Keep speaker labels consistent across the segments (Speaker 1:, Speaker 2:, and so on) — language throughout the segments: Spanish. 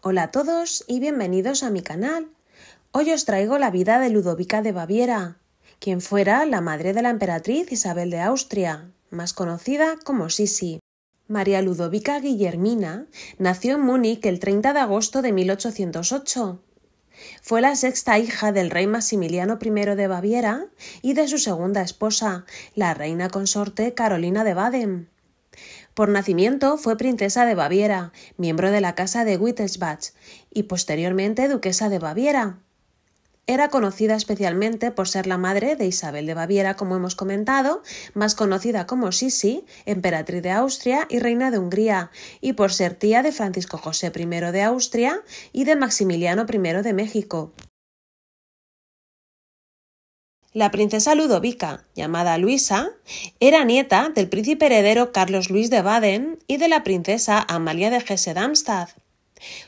Speaker 1: Hola a todos y bienvenidos a mi canal. Hoy os traigo la vida de Ludovica de Baviera, quien fuera la madre de la emperatriz Isabel de Austria, más conocida como Sisi. María Ludovica Guillermina nació en Múnich el 30 de agosto de 1808. Fue la sexta hija del rey Maximiliano I de Baviera y de su segunda esposa, la reina consorte Carolina de Baden. Por nacimiento fue princesa de Baviera, miembro de la casa de Wittelsbach y posteriormente duquesa de Baviera. Era conocida especialmente por ser la madre de Isabel de Baviera, como hemos comentado, más conocida como Sisi, emperatriz de Austria y reina de Hungría, y por ser tía de Francisco José I de Austria y de Maximiliano I de México. La princesa Ludovica, llamada Luisa, era nieta del príncipe heredero Carlos Luis de Baden y de la princesa Amalia de Hesse-Darmstadt.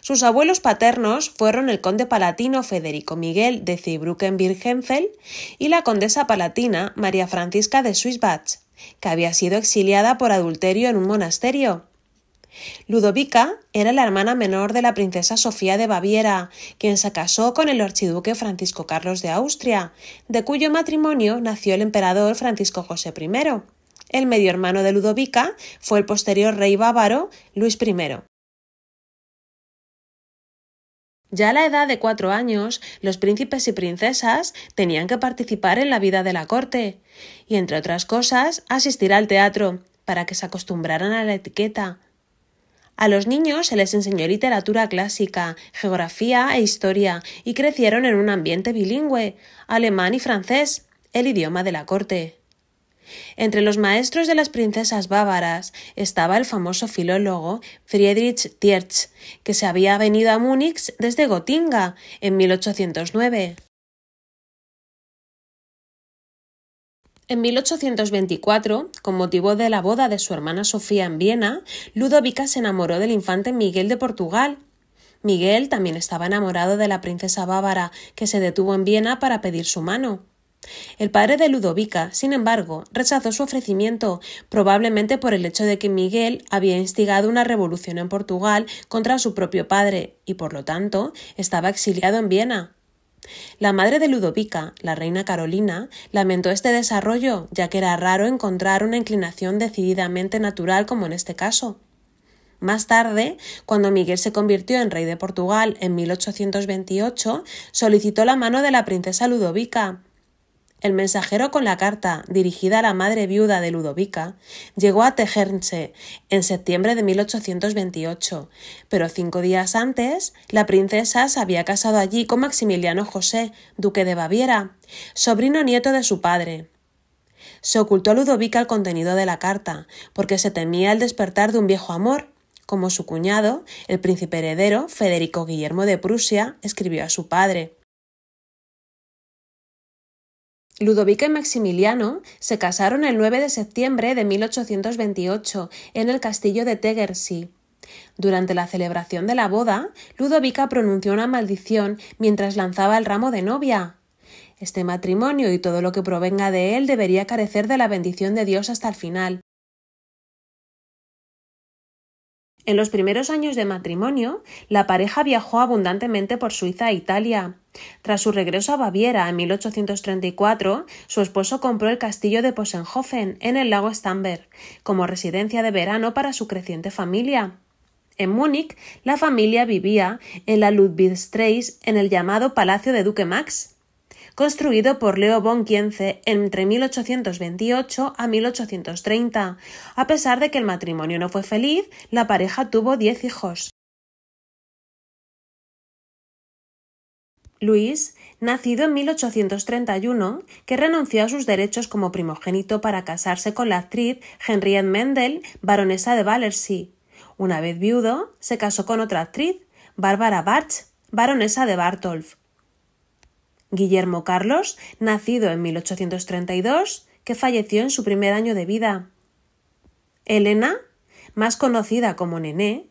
Speaker 1: Sus abuelos paternos fueron el conde palatino Federico Miguel de Zeibrucken birkenfeld y la condesa palatina María Francisca de Swissbach, que había sido exiliada por adulterio en un monasterio Ludovica era la hermana menor de la princesa Sofía de Baviera, quien se casó con el archiduque Francisco Carlos de Austria, de cuyo matrimonio nació el emperador Francisco José I. El medio hermano de Ludovica fue el posterior rey bávaro Luis I. Ya a la edad de cuatro años, los príncipes y princesas tenían que participar en la vida de la corte y, entre otras cosas, asistir al teatro, para que se acostumbraran a la etiqueta, a los niños se les enseñó literatura clásica, geografía e historia y crecieron en un ambiente bilingüe, alemán y francés, el idioma de la corte. Entre los maestros de las princesas bávaras estaba el famoso filólogo Friedrich Thiersch, que se había venido a Múnich desde Gotinga en 1809. En 1824, con motivo de la boda de su hermana Sofía en Viena, Ludovica se enamoró del infante Miguel de Portugal. Miguel también estaba enamorado de la princesa bávara, que se detuvo en Viena para pedir su mano. El padre de Ludovica, sin embargo, rechazó su ofrecimiento, probablemente por el hecho de que Miguel había instigado una revolución en Portugal contra su propio padre y, por lo tanto, estaba exiliado en Viena. La madre de Ludovica, la reina Carolina, lamentó este desarrollo, ya que era raro encontrar una inclinación decididamente natural como en este caso. Más tarde, cuando Miguel se convirtió en rey de Portugal en 1828, solicitó la mano de la princesa Ludovica, el mensajero con la carta, dirigida a la madre viuda de Ludovica, llegó a Tejernse en septiembre de 1828, pero cinco días antes la princesa se había casado allí con Maximiliano José, duque de Baviera, sobrino nieto de su padre. Se ocultó a Ludovica el contenido de la carta, porque se temía el despertar de un viejo amor, como su cuñado, el príncipe heredero Federico Guillermo de Prusia, escribió a su padre. Ludovica y Maximiliano se casaron el 9 de septiembre de 1828 en el castillo de Tegersi. Durante la celebración de la boda, Ludovica pronunció una maldición mientras lanzaba el ramo de novia. Este matrimonio y todo lo que provenga de él debería carecer de la bendición de Dios hasta el final. En los primeros años de matrimonio, la pareja viajó abundantemente por Suiza e Italia. Tras su regreso a Baviera en 1834, su esposo compró el castillo de Posenhofen en el lago Stamberg como residencia de verano para su creciente familia. En Múnich, la familia vivía en la Ludwigstrasse en el llamado Palacio de Duque Max, construido por Leo von Kienze entre 1828 a 1830. A pesar de que el matrimonio no fue feliz, la pareja tuvo 10 hijos. Luis, nacido en 1831, que renunció a sus derechos como primogénito para casarse con la actriz Henriette Mendel, baronesa de Valercy. Una vez viudo, se casó con otra actriz, Bárbara Barch, baronesa de Bartolf, Guillermo Carlos, nacido en 1832, que falleció en su primer año de vida. Elena, más conocida como Nené,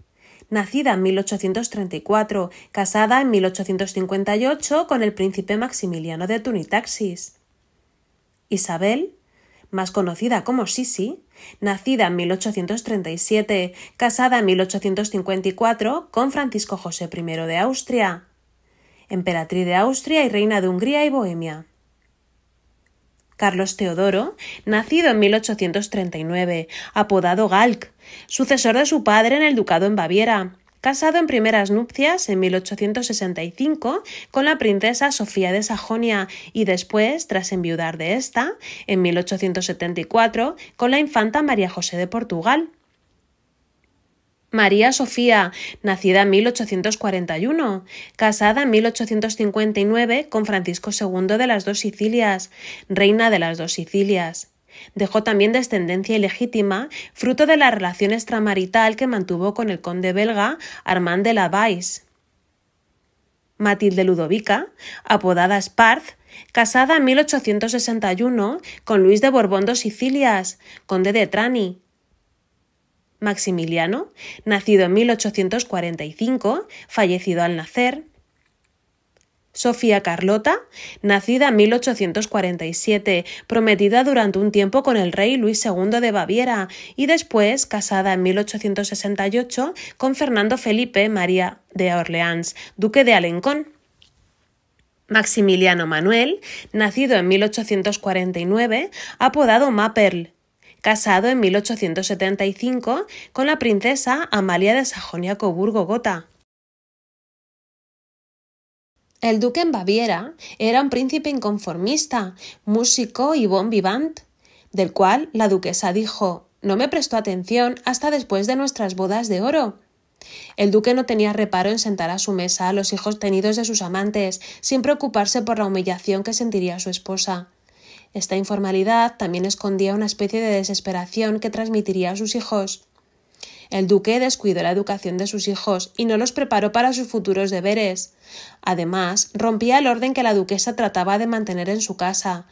Speaker 1: nacida en 1834, casada en 1858 con el príncipe Maximiliano de Tunitaxis. Isabel, más conocida como Sisi, nacida en 1837, casada en 1854 con Francisco José I de Austria emperatriz de Austria y reina de Hungría y Bohemia. Carlos Teodoro, nacido en 1839, apodado Galk, sucesor de su padre en el ducado en Baviera, casado en primeras nupcias en 1865 con la princesa Sofía de Sajonia y después, tras enviudar de esta, en 1874 con la infanta María José de Portugal. María Sofía, nacida en 1841, casada en 1859 con Francisco II de las dos Sicilias, reina de las dos Sicilias. Dejó también descendencia ilegítima, fruto de la relación extramarital que mantuvo con el conde belga Armand de la Vais. Matilde Ludovica, apodada Sparz, casada en 1861 con Luis de Borbón dos Sicilias, conde de Trani, Maximiliano, nacido en 1845, fallecido al nacer. Sofía Carlota, nacida en 1847, prometida durante un tiempo con el rey Luis II de Baviera y después casada en 1868 con Fernando Felipe María de Orleans, duque de Alencón. Maximiliano Manuel, nacido en 1849, apodado Maperl, casado en 1875 con la princesa Amalia de Sajonia-Coburgo-Gotha. El duque en Baviera era un príncipe inconformista, músico y bon vivant, del cual la duquesa dijo no me prestó atención hasta después de nuestras bodas de oro. El duque no tenía reparo en sentar a su mesa a los hijos tenidos de sus amantes, sin preocuparse por la humillación que sentiría su esposa. Esta informalidad también escondía una especie de desesperación que transmitiría a sus hijos. El duque descuidó la educación de sus hijos y no los preparó para sus futuros deberes. Además, rompía el orden que la duquesa trataba de mantener en su casa,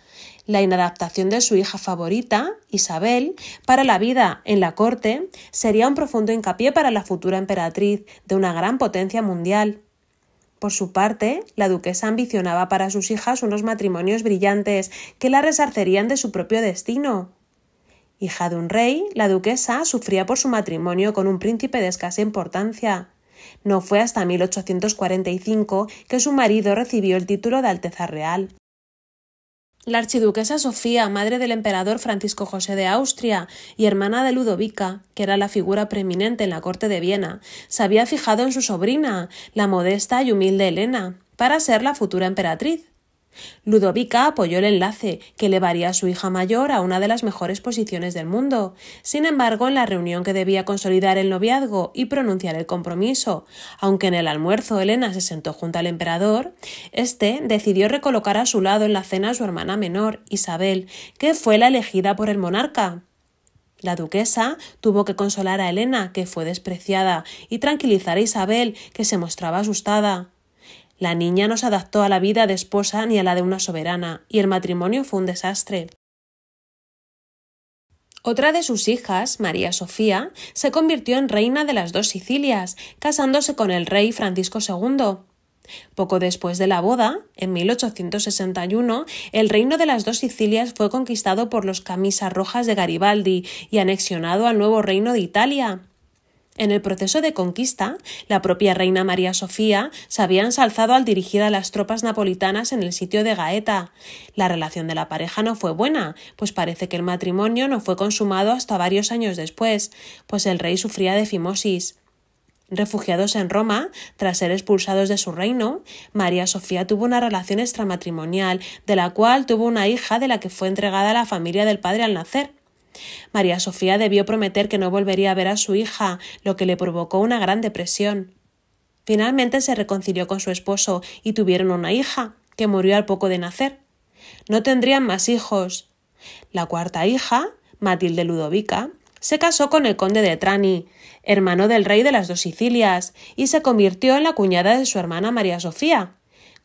Speaker 1: la inadaptación de su hija favorita, Isabel, para la vida en la corte sería un profundo hincapié para la futura emperatriz de una gran potencia mundial. Por su parte, la duquesa ambicionaba para sus hijas unos matrimonios brillantes que la resarcerían de su propio destino. Hija de un rey, la duquesa sufría por su matrimonio con un príncipe de escasa importancia. No fue hasta 1845 que su marido recibió el título de Alteza Real. La archiduquesa Sofía, madre del emperador Francisco José de Austria y hermana de Ludovica, que era la figura preeminente en la corte de Viena, se había fijado en su sobrina, la modesta y humilde Elena, para ser la futura emperatriz. Ludovica apoyó el enlace, que elevaría a su hija mayor a una de las mejores posiciones del mundo. Sin embargo, en la reunión que debía consolidar el noviazgo y pronunciar el compromiso, aunque en el almuerzo Elena se sentó junto al emperador, este decidió recolocar a su lado en la cena a su hermana menor, Isabel, que fue la elegida por el monarca. La duquesa tuvo que consolar a Elena, que fue despreciada, y tranquilizar a Isabel, que se mostraba asustada. La niña no se adaptó a la vida de esposa ni a la de una soberana, y el matrimonio fue un desastre. Otra de sus hijas, María Sofía, se convirtió en reina de las dos Sicilias, casándose con el rey Francisco II. Poco después de la boda, en 1861, el reino de las dos Sicilias fue conquistado por los camisas rojas de Garibaldi y anexionado al nuevo reino de Italia. En el proceso de conquista, la propia reina María Sofía se había ensalzado al dirigir a las tropas napolitanas en el sitio de Gaeta. La relación de la pareja no fue buena, pues parece que el matrimonio no fue consumado hasta varios años después, pues el rey sufría de fimosis. Refugiados en Roma, tras ser expulsados de su reino, María Sofía tuvo una relación extramatrimonial, de la cual tuvo una hija de la que fue entregada a la familia del padre al nacer. María Sofía debió prometer que no volvería a ver a su hija, lo que le provocó una gran depresión. Finalmente se reconcilió con su esposo y tuvieron una hija, que murió al poco de nacer. No tendrían más hijos. La cuarta hija, Matilde Ludovica, se casó con el conde de Trani, hermano del rey de las dos Sicilias, y se convirtió en la cuñada de su hermana María Sofía,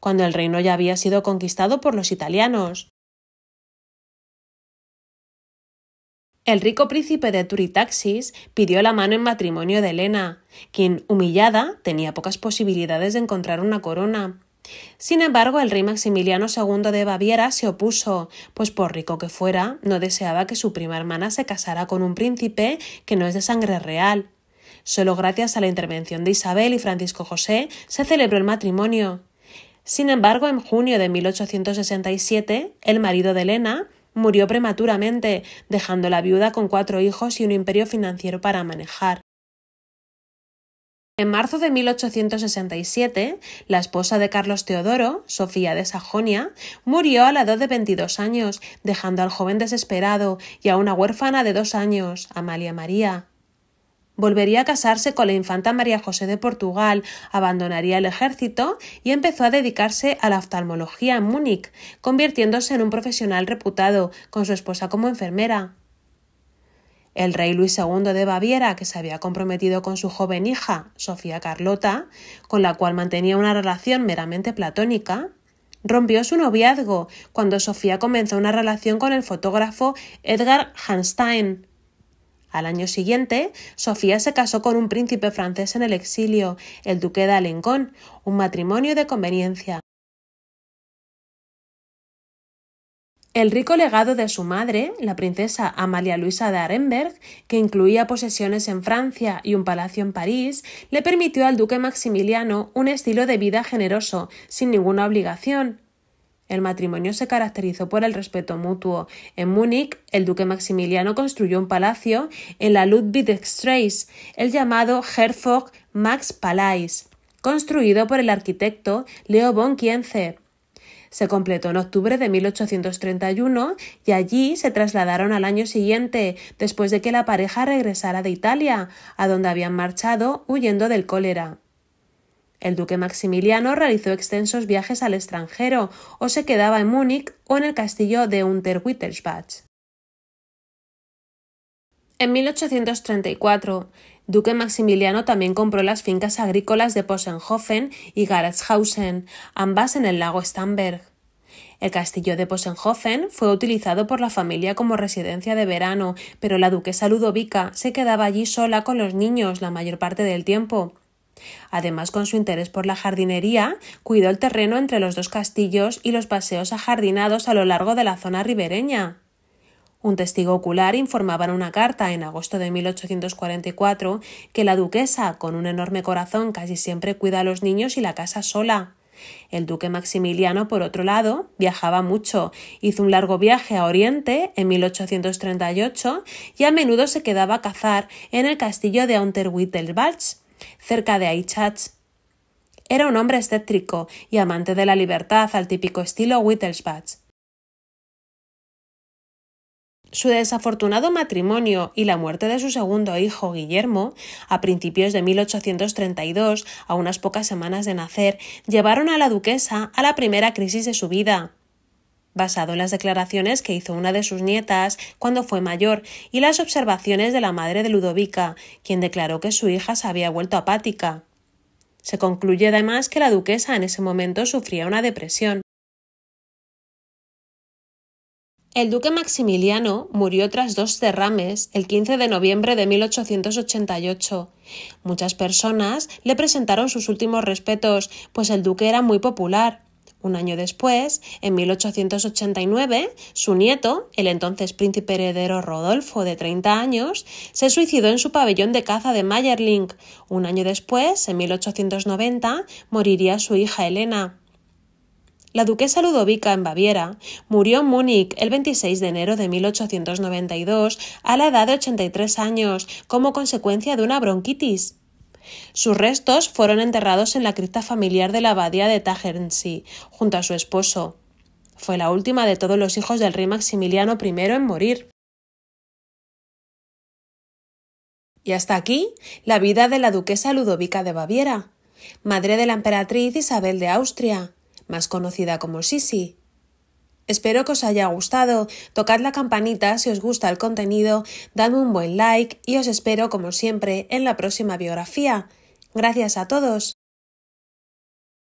Speaker 1: cuando el reino ya había sido conquistado por los italianos. El rico príncipe de Turitaxis pidió la mano en matrimonio de Elena, quien, humillada, tenía pocas posibilidades de encontrar una corona. Sin embargo, el rey Maximiliano II de Baviera se opuso, pues por rico que fuera, no deseaba que su prima hermana se casara con un príncipe que no es de sangre real. Solo gracias a la intervención de Isabel y Francisco José se celebró el matrimonio. Sin embargo, en junio de 1867, el marido de Elena, Murió prematuramente, dejando la viuda con cuatro hijos y un imperio financiero para manejar. En marzo de 1867, la esposa de Carlos Teodoro, Sofía de Sajonia, murió a la edad de 22 años, dejando al joven desesperado y a una huérfana de dos años, Amalia María. Volvería a casarse con la infanta María José de Portugal, abandonaría el ejército y empezó a dedicarse a la oftalmología en Múnich, convirtiéndose en un profesional reputado, con su esposa como enfermera. El rey Luis II de Baviera, que se había comprometido con su joven hija, Sofía Carlota, con la cual mantenía una relación meramente platónica, rompió su noviazgo cuando Sofía comenzó una relación con el fotógrafo Edgar Hanstein, al año siguiente, Sofía se casó con un príncipe francés en el exilio, el duque de Alencón, un matrimonio de conveniencia. El rico legado de su madre, la princesa Amalia Luisa de Aremberg, que incluía posesiones en Francia y un palacio en París, le permitió al duque Maximiliano un estilo de vida generoso, sin ninguna obligación, el matrimonio se caracterizó por el respeto mutuo. En Múnich, el duque Maximiliano construyó un palacio en la Ludwigstrasse, el llamado Herzog Max Palais, construido por el arquitecto Leo von Kienze. Se completó en octubre de 1831 y allí se trasladaron al año siguiente, después de que la pareja regresara de Italia, a donde habían marchado huyendo del cólera. El duque Maximiliano realizó extensos viajes al extranjero o se quedaba en Múnich o en el castillo de Unterwittersbach. En 1834, Duque Maximiliano también compró las fincas agrícolas de Posenhofen y Garatzhausen, ambas en el lago Stamberg. El castillo de Posenhofen fue utilizado por la familia como residencia de verano, pero la duquesa Ludovica se quedaba allí sola con los niños la mayor parte del tiempo. Además, con su interés por la jardinería, cuidó el terreno entre los dos castillos y los paseos ajardinados a lo largo de la zona ribereña. Un testigo ocular informaba en una carta en agosto de 1844 que la duquesa, con un enorme corazón, casi siempre cuida a los niños y la casa sola. El duque Maximiliano, por otro lado, viajaba mucho, hizo un largo viaje a Oriente en 1838 y a menudo se quedaba a cazar en el castillo de Unterwittelbach, cerca de Aichatz Era un hombre excéntrico y amante de la libertad al típico estilo Wittelsbach. Su desafortunado matrimonio y la muerte de su segundo hijo, Guillermo, a principios de 1832, a unas pocas semanas de nacer, llevaron a la duquesa a la primera crisis de su vida, basado en las declaraciones que hizo una de sus nietas cuando fue mayor y las observaciones de la madre de Ludovica, quien declaró que su hija se había vuelto apática. Se concluye además que la duquesa en ese momento sufría una depresión. El duque Maximiliano murió tras dos derrames el 15 de noviembre de 1888. Muchas personas le presentaron sus últimos respetos, pues el duque era muy popular. Un año después, en 1889, su nieto, el entonces príncipe heredero Rodolfo de 30 años, se suicidó en su pabellón de caza de Mayerling. Un año después, en 1890, moriría su hija Elena. La duquesa Ludovica en Baviera murió en Múnich el 26 de enero de 1892 a la edad de 83 años como consecuencia de una bronquitis. Sus restos fueron enterrados en la cripta familiar de la abadía de Tagernsee, junto a su esposo. Fue la última de todos los hijos del rey Maximiliano I en morir. Y hasta aquí la vida de la duquesa Ludovica de Baviera, madre de la emperatriz Isabel de Austria, más conocida como Sisi, Espero que os haya gustado, tocad la campanita si os gusta el contenido, dadme un buen like y os espero como siempre en la próxima biografía. Gracias a todos.